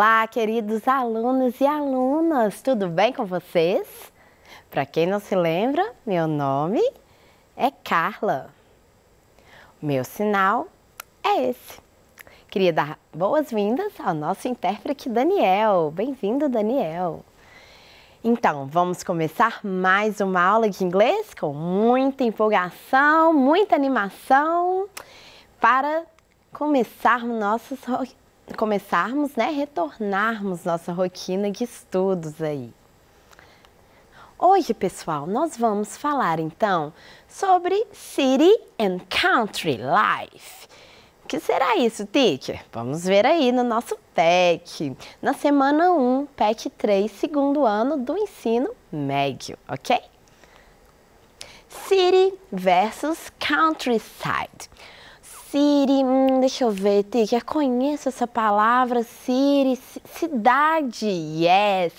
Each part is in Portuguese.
Olá, queridos alunos e alunas, tudo bem com vocês? Para quem não se lembra, meu nome é Carla. Meu sinal é esse. Queria dar boas-vindas ao nosso intérprete Daniel. Bem-vindo, Daniel. Então, vamos começar mais uma aula de inglês com muita empolgação, muita animação para começar nossas começarmos, né, retornarmos nossa rotina de estudos aí. Hoje, pessoal, nós vamos falar então sobre City and Country Life. O que será isso, teacher? Vamos ver aí no nosso PEC. Na semana 1, PEC 3, segundo ano do ensino médio, ok? City versus Countryside. Siri, hum, deixa eu ver, já conheço essa palavra, Siri, cidade, yes.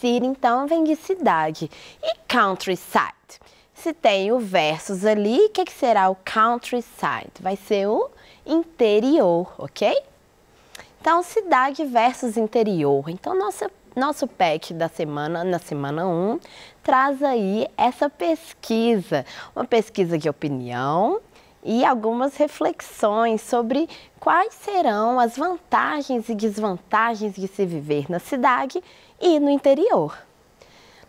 City, então, vem de cidade. E countryside? Se tem o versus ali, o que, que será o countryside? Vai ser o interior, ok? Então, cidade versus interior. Então, nossa, nosso pack da semana, na semana 1, traz aí essa pesquisa. Uma pesquisa de opinião, e algumas reflexões sobre quais serão as vantagens e desvantagens de se viver na cidade e no interior.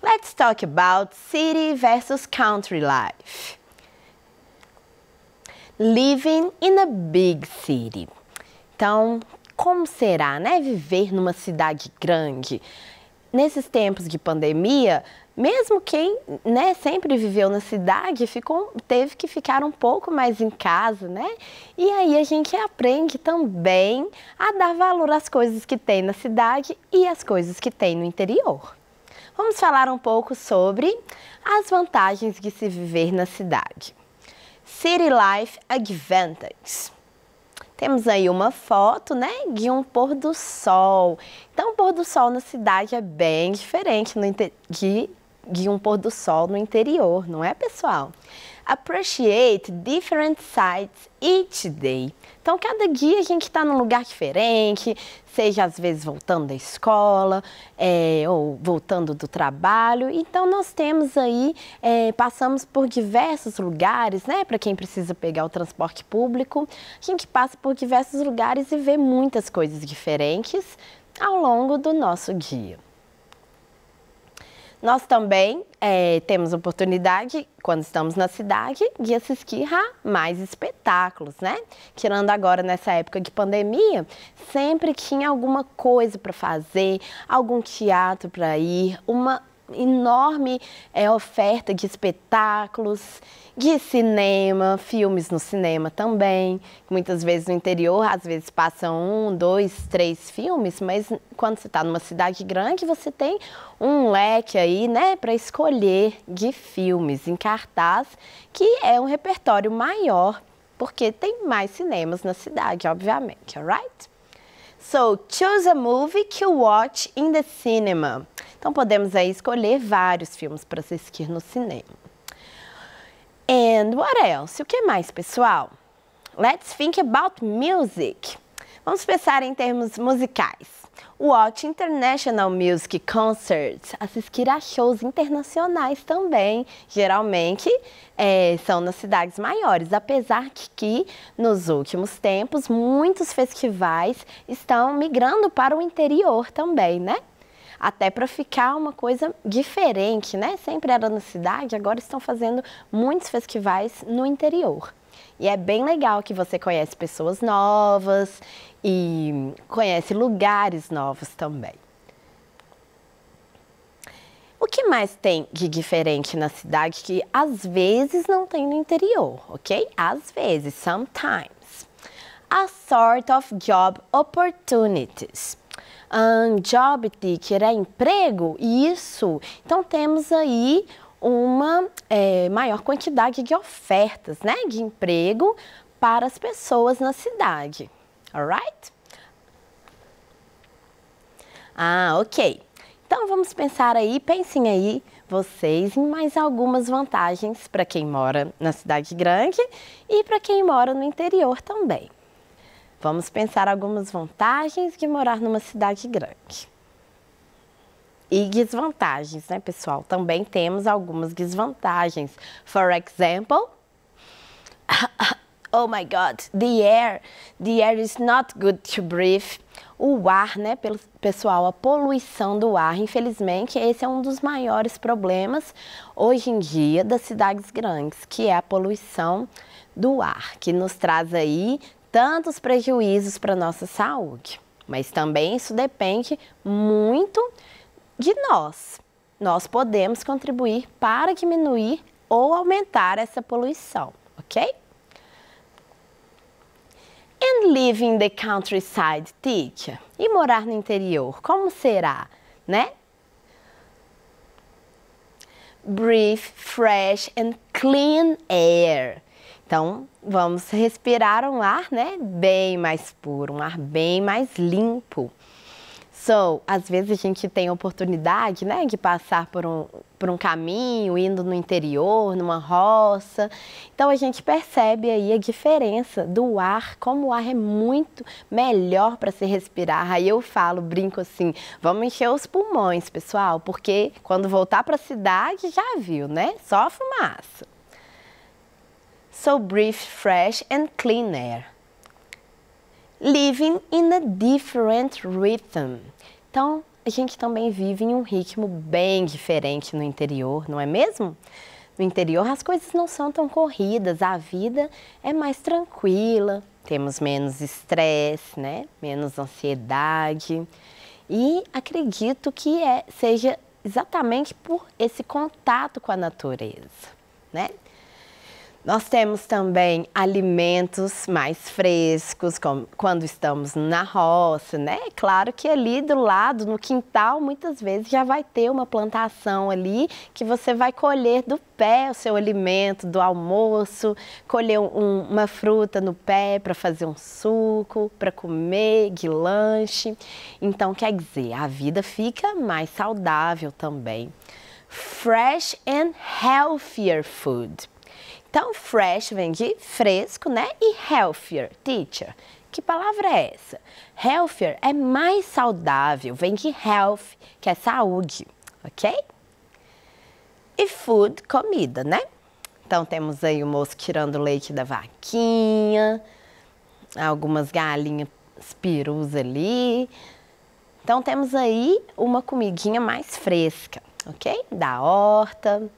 Let's talk about city versus country life. Living in a big city. Então, como será, né, viver numa cidade grande? nesses tempos de pandemia, mesmo quem né, sempre viveu na cidade ficou, teve que ficar um pouco mais em casa, né? E aí a gente aprende também a dar valor às coisas que tem na cidade e às coisas que tem no interior. Vamos falar um pouco sobre as vantagens de se viver na cidade. City Life Advantage. Temos aí uma foto, né, de um pôr do sol. Então, o pôr do sol na cidade é bem diferente no de, de um pôr do sol no interior, não é, pessoal? appreciate different sights each day. Então, cada dia a gente está num lugar diferente, seja às vezes voltando da escola é, ou voltando do trabalho. Então, nós temos aí, é, passamos por diversos lugares, né? Para quem precisa pegar o transporte público, a gente passa por diversos lugares e vê muitas coisas diferentes ao longo do nosso dia. Nós também é, temos oportunidade, quando estamos na cidade, de assistir a mais espetáculos, né? Tirando agora nessa época de pandemia, sempre tinha alguma coisa para fazer, algum teatro para ir, uma enorme é, oferta de espetáculos, de cinema, filmes no cinema também. Muitas vezes no interior, às vezes passam um, dois, três filmes, mas quando você está numa cidade grande, você tem um leque aí, né, para escolher de filmes em cartaz, que é um repertório maior, porque tem mais cinemas na cidade, obviamente, alright? So, choose a movie to watch in the cinema. Então, podemos aí escolher vários filmes para assistir no cinema. And what else? O que mais, pessoal? Let's think about music. Vamos pensar em termos musicais. O Watch International Music Concerts assistir a shows internacionais também, geralmente é, são nas cidades maiores, apesar que nos últimos tempos muitos festivais estão migrando para o interior também, né? até para ficar uma coisa diferente, né? Sempre era na cidade, agora estão fazendo muitos festivais no interior. E é bem legal que você conhece pessoas novas e conhece lugares novos também. O que mais tem de diferente na cidade que às vezes não tem no interior, ok? Às vezes, sometimes. A sort of job opportunities. Um, job ticker é emprego? Isso. Então temos aí uma é, maior quantidade de ofertas né, de emprego para as pessoas na cidade. Alright? Ah, ok. Então vamos pensar aí, pensem aí vocês em mais algumas vantagens para quem mora na cidade grande e para quem mora no interior também. Vamos pensar algumas vantagens de morar numa cidade grande. E desvantagens, né, pessoal? Também temos algumas desvantagens. For example, oh my God, the air, the air is not good to breathe. O ar, né, pessoal, a poluição do ar. Infelizmente, esse é um dos maiores problemas hoje em dia das cidades grandes, que é a poluição do ar, que nos traz aí tantos prejuízos para nossa saúde. Mas também isso depende muito de nós. Nós podemos contribuir para diminuir ou aumentar essa poluição, ok? And living in the countryside, teacher. E morar no interior, como será, né? Breathe fresh and clean air. Então, vamos respirar um ar, né, bem mais puro, um ar bem mais limpo. So, às vezes a gente tem a oportunidade, né, de passar por um, por um caminho, indo no interior, numa roça. Então a gente percebe aí a diferença do ar, como o ar é muito melhor para se respirar. Aí eu falo, brinco assim, vamos encher os pulmões, pessoal, porque quando voltar para a cidade já viu, né? Só fumaça. So breathe fresh and clean air living in a different rhythm. Então, a gente também vive em um ritmo bem diferente no interior, não é mesmo? No interior as coisas não são tão corridas, a vida é mais tranquila, temos menos estresse, né? Menos ansiedade. E acredito que é, seja exatamente por esse contato com a natureza, né? Nós temos também alimentos mais frescos, como quando estamos na roça, né? É claro que ali do lado, no quintal, muitas vezes já vai ter uma plantação ali que você vai colher do pé o seu alimento, do almoço, colher um, uma fruta no pé para fazer um suco, para comer, lanche. Então, quer dizer, a vida fica mais saudável também. Fresh and healthier food. Então, fresh vem de fresco, né? E healthier, teacher. Que palavra é essa? Healthier é mais saudável, vem de health, que é saúde, ok? E food, comida, né? Então temos aí o moço tirando o leite da vaquinha, algumas galinhas perus ali. Então temos aí uma comidinha mais fresca, ok? Da horta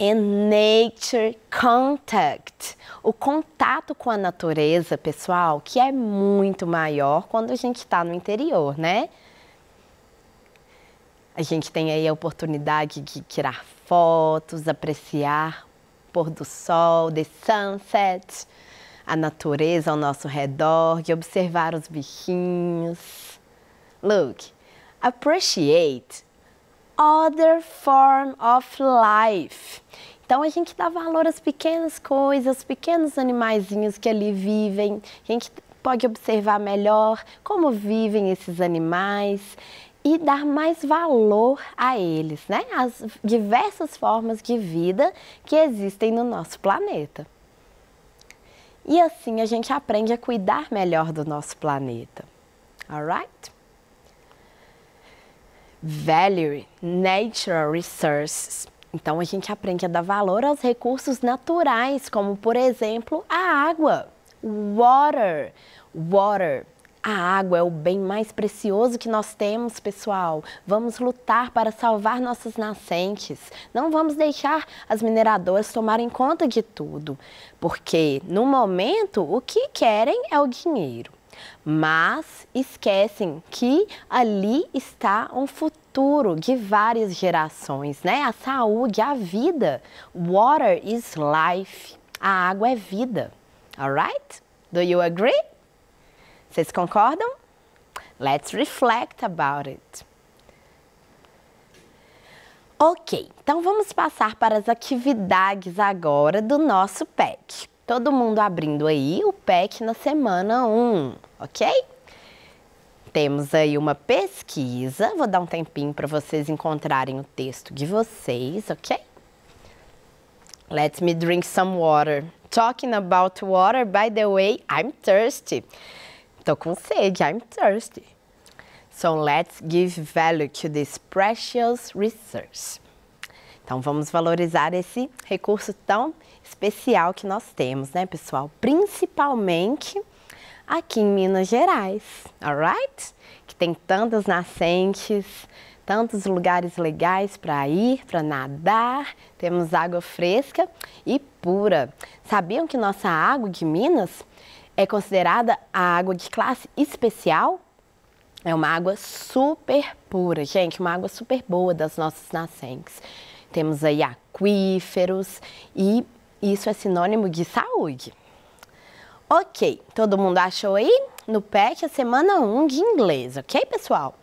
and nature contact. O contato com a natureza, pessoal, que é muito maior quando a gente está no interior, né? A gente tem aí a oportunidade de tirar fotos, apreciar o pôr do sol, the sunset, a natureza ao nosso redor, de observar os bichinhos. Look, appreciate other form of life. Então a gente dá valor às pequenas coisas, pequenos animaizinhos que ali vivem. A gente pode observar melhor como vivem esses animais e dar mais valor a eles, né? As diversas formas de vida que existem no nosso planeta. E assim a gente aprende a cuidar melhor do nosso planeta. Alright? Value Natural Resources. Então a gente aprende a dar valor aos recursos naturais, como por exemplo a água. Water. Water. A água é o bem mais precioso que nós temos, pessoal. Vamos lutar para salvar nossas nascentes. Não vamos deixar as mineradoras tomarem conta de tudo, porque no momento o que querem é o dinheiro mas esquecem que ali está um futuro de várias gerações, né? A saúde, a vida. Water is life. A água é vida. Alright? Do you agree? Vocês concordam? Let's reflect about it. Ok, então vamos passar para as atividades agora do nosso PEC. Todo mundo abrindo aí o PEC na semana 1, ok? Temos aí uma pesquisa, vou dar um tempinho para vocês encontrarem o texto de vocês, ok? Let me drink some water. Talking about water, by the way, I'm thirsty. Tô com sede, I'm thirsty. So let's give value to this precious resource. Então vamos valorizar esse recurso tão especial que nós temos, né, pessoal? Principalmente aqui em Minas Gerais, alright? Que tem tantas nascentes, tantos lugares legais para ir, para nadar, temos água fresca e pura. Sabiam que nossa água de Minas é considerada a água de classe especial? É uma água super pura, gente, uma água super boa das nossas nascentes. Temos aí aquíferos e isso é sinônimo de saúde. Ok, todo mundo achou aí? No PET, a semana 1 de inglês, ok, pessoal?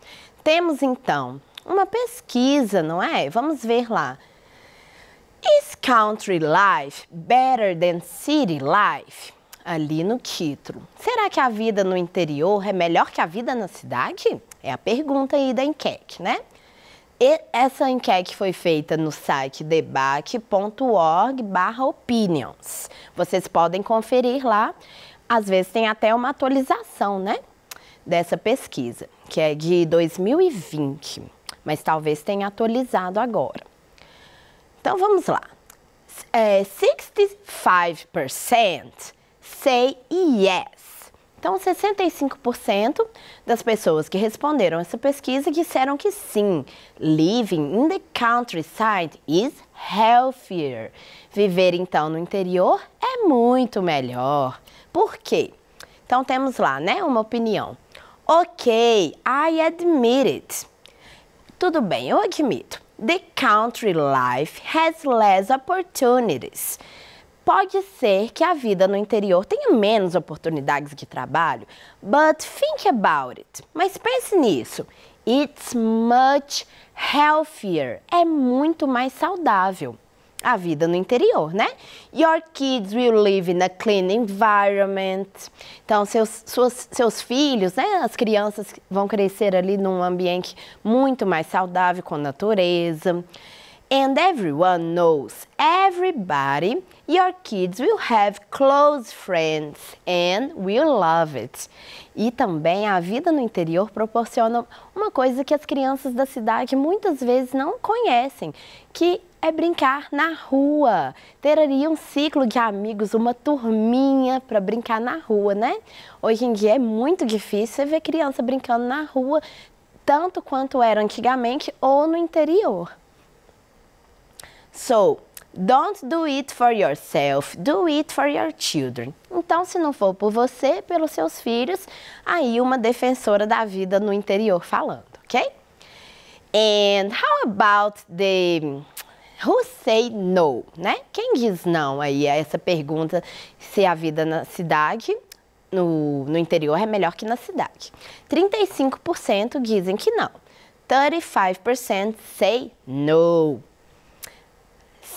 Temos então uma pesquisa, não é? Vamos ver lá. Is country life better than city life? Ali no título. Será que a vida no interior é melhor que a vida na cidade? É a pergunta aí da enquete, né? E essa enquete foi feita no site debate.org opinions. Vocês podem conferir lá. Às vezes tem até uma atualização, né? Dessa pesquisa, que é de 2020, mas talvez tenha atualizado agora. Então vamos lá. É, 65% say yes então, 65% das pessoas que responderam essa pesquisa disseram que sim, living in the countryside is healthier. Viver então no interior é muito melhor. Por quê? Então temos lá, né, uma opinião. OK, I admit it. Tudo bem, eu admito. The country life has less opportunities pode ser que a vida no interior tenha menos oportunidades de trabalho, but think about it. Mas pense nisso. It's much healthier. É muito mais saudável a vida no interior, né? Your kids will live in a clean environment. Então, seus, suas, seus filhos, né? As crianças vão crescer ali num ambiente muito mais saudável com a natureza. And everyone knows, everybody, your kids will have close friends and will love it. E também a vida no interior proporciona uma coisa que as crianças da cidade muitas vezes não conhecem, que é brincar na rua. Ter ali um ciclo de amigos, uma turminha para brincar na rua, né? Hoje em dia é muito difícil ver criança brincando na rua, tanto quanto era antigamente ou no interior. So, don't do it for yourself, do it for your children. Então, se não for por você, pelos seus filhos, aí uma defensora da vida no interior falando, ok? And how about the Who say no, né? Quem diz não aí a essa pergunta se a vida na cidade, no, no interior, é melhor que na cidade? 35% dizem que não. 35% say no.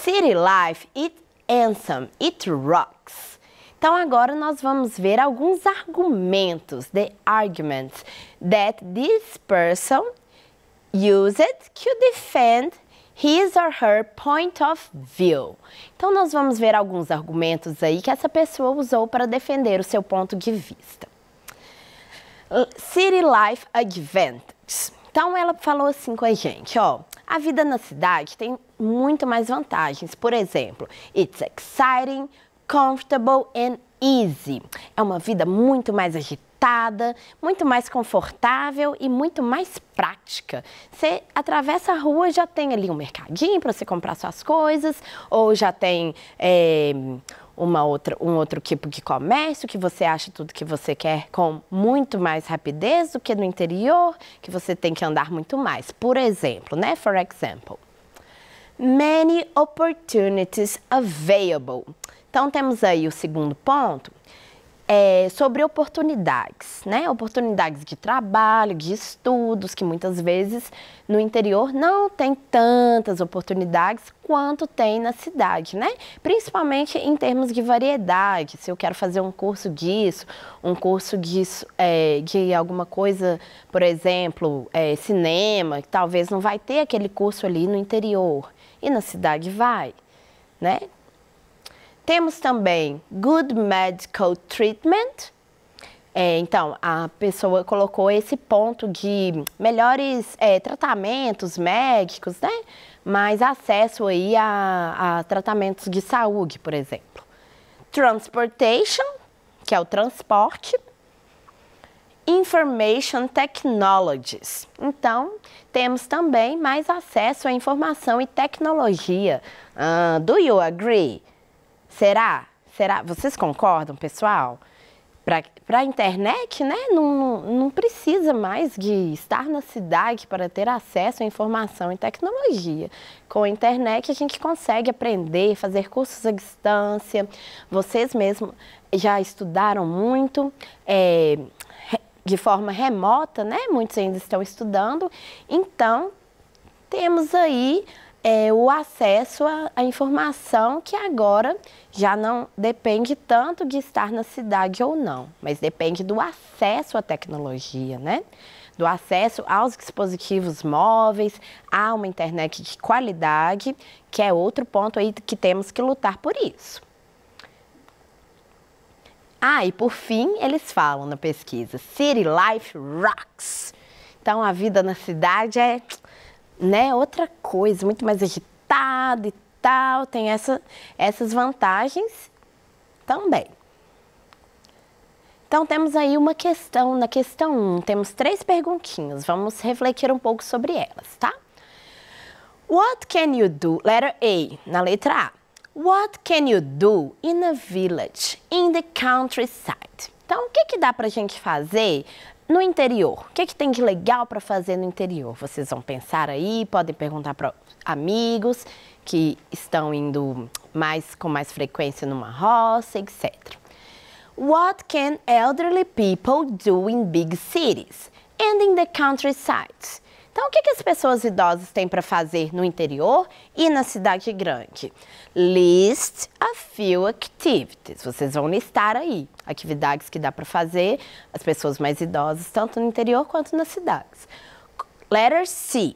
City Life, It Handsome, It Rocks. Então agora nós vamos ver alguns argumentos, the arguments that this person used to defend his or her point of view. Então nós vamos ver alguns argumentos aí que essa pessoa usou para defender o seu ponto de vista. City Life Advantage. Então ela falou assim com a gente, ó, a vida na cidade tem muito mais vantagens. Por exemplo, it's exciting, comfortable and easy. É uma vida muito mais agitada, muito mais confortável e muito mais prática. Você atravessa a rua já tem ali um mercadinho para você comprar suas coisas, ou já tem é, uma outra, um outro tipo de comércio, que você acha tudo que você quer com muito mais rapidez do que no interior, que você tem que andar muito mais. Por exemplo, né? For example. Many opportunities available. Então temos aí o segundo ponto, é, sobre oportunidades, né? Oportunidades de trabalho, de estudos, que muitas vezes no interior não tem tantas oportunidades quanto tem na cidade, né? Principalmente em termos de variedade. Se eu quero fazer um curso disso, um curso disso, é, de alguma coisa, por exemplo, é, cinema, que talvez não vai ter aquele curso ali no interior. E na cidade vai, né? Temos também Good Medical Treatment. É, então, a pessoa colocou esse ponto de melhores é, tratamentos médicos, né? mais acesso aí a, a tratamentos de saúde, por exemplo. Transportation, que é o transporte. Information Technologies. Então, temos também mais acesso à informação e tecnologia. Uh, do you agree? Será? Será? Vocês concordam, pessoal? Para a internet, né, não, não, precisa mais de estar na cidade para ter acesso à informação e tecnologia. Com a internet, a gente consegue aprender, fazer cursos à distância. Vocês mesmos já estudaram muito. É, de forma remota, né? Muitos ainda estão estudando. Então, temos aí é, o acesso à informação que agora já não depende tanto de estar na cidade ou não, mas depende do acesso à tecnologia, né? Do acesso aos dispositivos móveis, a uma internet de qualidade, que é outro ponto aí que temos que lutar por isso. Ah, e por fim, eles falam na pesquisa: City Life Rocks. Então, a vida na cidade é né, outra coisa, muito mais agitado e tal, tem essa, essas vantagens também. Então temos aí uma questão, na questão 1, um, temos três perguntinhas, vamos refletir um pouco sobre elas, tá? What can you do? Letter A, na letra A. What can you do in a village, in the countryside? Então, o que, que dá para a gente fazer no interior, o que, é que tem de legal para fazer no interior? Vocês vão pensar aí, podem perguntar para amigos que estão indo mais com mais frequência numa roça, etc. What can elderly people do in big cities and in the countryside? Então, o que, que as pessoas idosas têm para fazer no interior e na cidade grande? List a few activities. Vocês vão listar aí atividades que dá para fazer as pessoas mais idosas, tanto no interior quanto nas cidades. Letter C.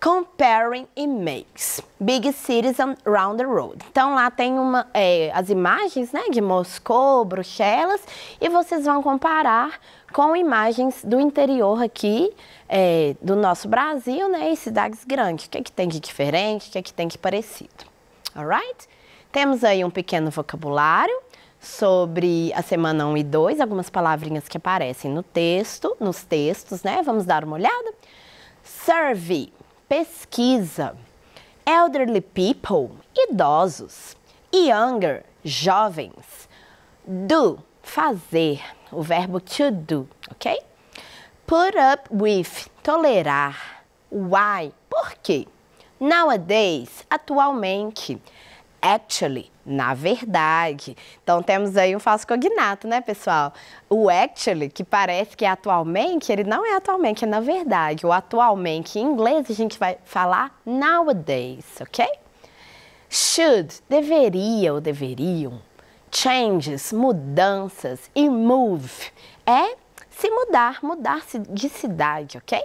Comparing Images, Big Cities Around the Road. Então lá tem uma, é, as imagens né, de Moscou, Bruxelas, e vocês vão comparar com imagens do interior aqui é, do nosso Brasil, né, e cidades grandes. O que é que tem de diferente, o que é que tem de parecido, alright? Temos aí um pequeno vocabulário sobre a semana 1 e 2, algumas palavrinhas que aparecem no texto, nos textos, né? Vamos dar uma olhada. Survey, pesquisa. Elderly people, idosos. Younger, jovens. Do, fazer o verbo to do, ok? Put up with, tolerar. Why? Por quê? Nowadays, atualmente. Actually, na verdade. Então temos aí um falso cognato, né, pessoal? O actually, que parece que é atualmente, ele não é atualmente, é na verdade. O atualmente em inglês a gente vai falar nowadays, ok? Should, deveria ou deveriam changes, mudanças, e move é se mudar, mudar-se de cidade, ok?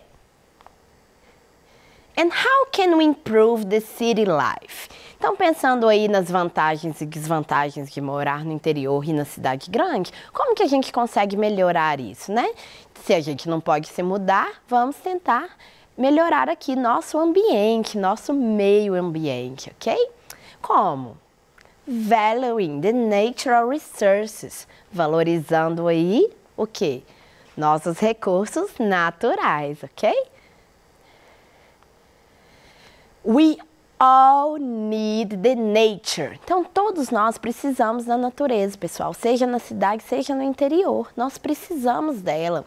And how can we improve the city life? Então, pensando aí nas vantagens e desvantagens de morar no interior e na cidade grande, como que a gente consegue melhorar isso, né? Se a gente não pode se mudar, vamos tentar melhorar aqui nosso ambiente, nosso meio ambiente, ok? Como? valuing the natural resources, valorizando aí o que? Nossos recursos naturais, ok? We all need the nature. Então, todos nós precisamos da natureza, pessoal. Seja na cidade, seja no interior. Nós precisamos dela.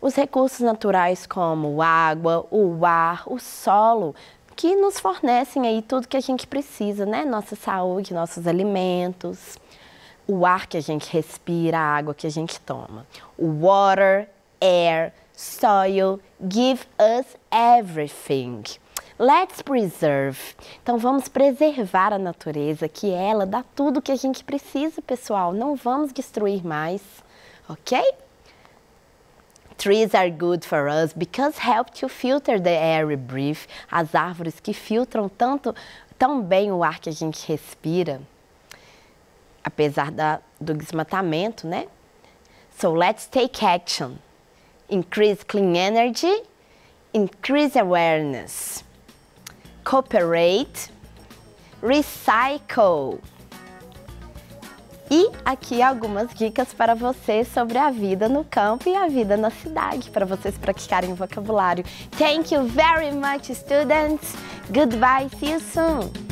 Os recursos naturais como água, o ar, o solo que nos fornecem aí tudo que a gente precisa, né? Nossa saúde, nossos alimentos, o ar que a gente respira, a água que a gente toma. water, air, soil give us everything. Let's preserve. Então vamos preservar a natureza, que ela dá tudo que a gente precisa, pessoal. Não vamos destruir mais, ok? Trees are good for us because help to filter the air we breathe. As árvores que filtram tanto, tão bem o ar que a gente respira, apesar da, do desmatamento, né? So let's take action. Increase clean energy, increase awareness, cooperate, recycle. E aqui algumas dicas para você sobre a vida no campo e a vida na cidade, para vocês praticarem o vocabulário. Thank you very much, students. Goodbye, see you soon.